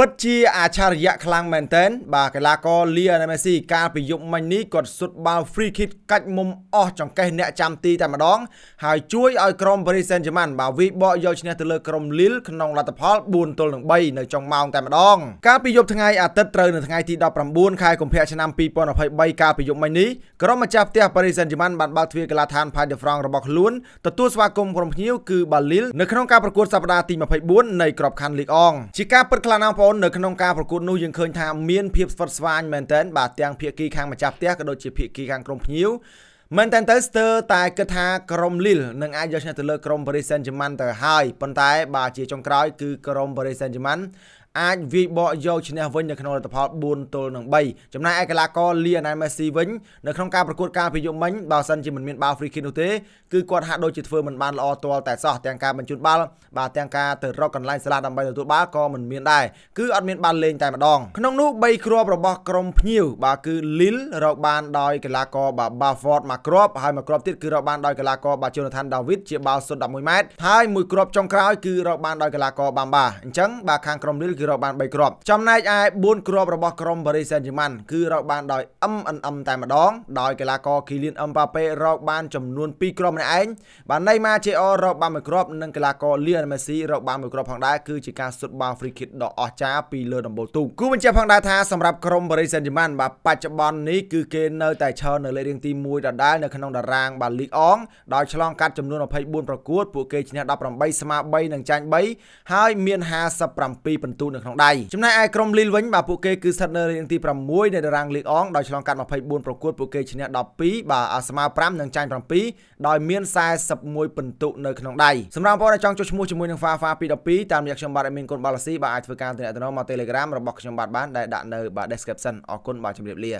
ពិតជាអាចារ្យៈខ្លាំងមែនទែនបាទកីឡាករលីអានមេស៊ីកាលពីយប់មិញនេះគាត់សុទ្ធបាល់ free kick កាច់មុំអស់ចង្កេះអ្នកចាំទីតែម្ដងហើយជួយឲ្យក្រុម Paris Saint-Germain បាទវាយបកយកឈ្នះទៅលើក្រុម Lille ក្នុងលទ្ធផល4ទល់នឹង3នៅចុងម៉ោងតែម្ដងកាលពីយប់ថ្ងៃអាទិត្យត្រូវនៅថ្ងៃទី19ខែកុម្ភៈឆ្នាំ2023កាលពីយប់មិញនេះក្រុមម្ចាស់ផ្ទះ Paris Saint-Germain បានបើកទ្វារកីឡដ្ឋាន Parc des Princes របស់ខ្លួនទទួលស្វាគមន៍ក្រុមភ្ញៀវគឺ Balil នៅក្នុងការប្រកួតសប្តាហ៍ទី24នៃក្របខ័ណ្ឌ Ligue 1ជាការពិតខ្លាំងណាស់ប្អូននៅក្នុងការប្រកួតនោះយើងឃើញថាមានភាពស្វិតស្វាញមែនទែនបាទទាំងភាគីខាងម្ចាស់ផ្ទះក៏ដូចជាភាគីខាងក្រុមភ្ញៀវមែនតែទៅស្ទើរតែគិតថាក្រុមលីលនឹងអាចយកឈ្នះទៅលើក្រុម Paris Saint-Germain ទៅហើយប៉ុន្តែបាទជាចុងក្រោយគឺក្រុម Paris Saint-Germain អាចវាយបកយកឈ្នះវិញនៅក្នុងលទ្ធផល4ទល់នឹង3ចំណែកឯកីឡាករលីអណែលមេស៊ីវិញនៅក្នុងការប្រកួតកាលពីយប់មិញបើសិនជាមិនមានបាល់ free kick នោះទេគឺគាត់ហាក់ដូចជាធ្វើមិនបានល្អទាល់តែសោះទាំងការបញ្ជូនបាល់បាទទាំងការទៅរកកន្លែងសាឡាដើម្បីទទួលបាល់ក៏មិនមានដែរគឺអត់មានបាល់លេងតែម្ដងក្នុងនោះ3គ្រាប់របស់ក្រុមភ្ញៀវបាទគឺ Lille រកបានដោយកីឡាករបាទ Buffon មួយគ្រាប់ហើយមួយគ្រាប់ទៀតគឺរកបានដោយកីឡាករបាទ Jonathan David ជាបាល់សុទ្ធ11ម៉ែត្រហើយមួយគ្រាប់ចុងក្រោយគឺរកបានដោយកីឡាករ Bamba អញ្ចឹងបាទខាងក្រុម Lille គឺគឺរកបាន3គ្រាប់ចំណែកឯ4គ្រាប់របស់ក្រុម Paris Saint-Germain គឺរកបានដោយ MNM តែម្ដងដោយកីឡាករ Kylian Mbappe រកបានចំនួន2គ្រាប់ម្នាក់ឯងបាទ Neymar Jr រកបាន1គ្រាប់និងកីឡាករ Lionel Messi រកបាន1គ្រាប់ផងដែរគឺជាការសុទ្ធបាល់ free kick ដ៏អស្ចារ្យពីលើដំបូលទូកគូបញ្ជាក់ផងដែរថាសម្រាប់ក្រុម Paris Saint-Germain បាទបច្ចុប្បន្ននេះគឺគេនៅតែឈរនៅលេខរៀងទី1ដដែលនៅក្នុងតារាងបាទ League On ដោយឆ្លងកាត់ចំនួន24ប្រកួតពួកគេឈ្នះ18ស្មើ3និងចាញ់3ហើយមាន57ពិន្ទុនៅក្នុងដៃចំណែកឯក្រុមលីលវិញបាទពួកគេគឺស្ថិតនៅរាងទី6នៃតារាងលីកអងដោយឆ្លងកាត់24ប្រកួតពួកគេឈ្នះ12បាទស្មើ5និងចាញ់7ដោយមាន41ពិន្ទុនៅក្នុងដៃសម្រាប់បងប្អូនដែលចង់ចុះឈ្មោះជាមួយនឹង FIFA 212តាមរយៈខ្ញុំបាទមានគុណបាឡាស៊ីបាទអាចធ្វើការទំនាក់ទំនងមក Telegram របស់ខ្ញុំបាទបានដែលដាក់នៅបាទ description អរគុណបាទជម្រាបលា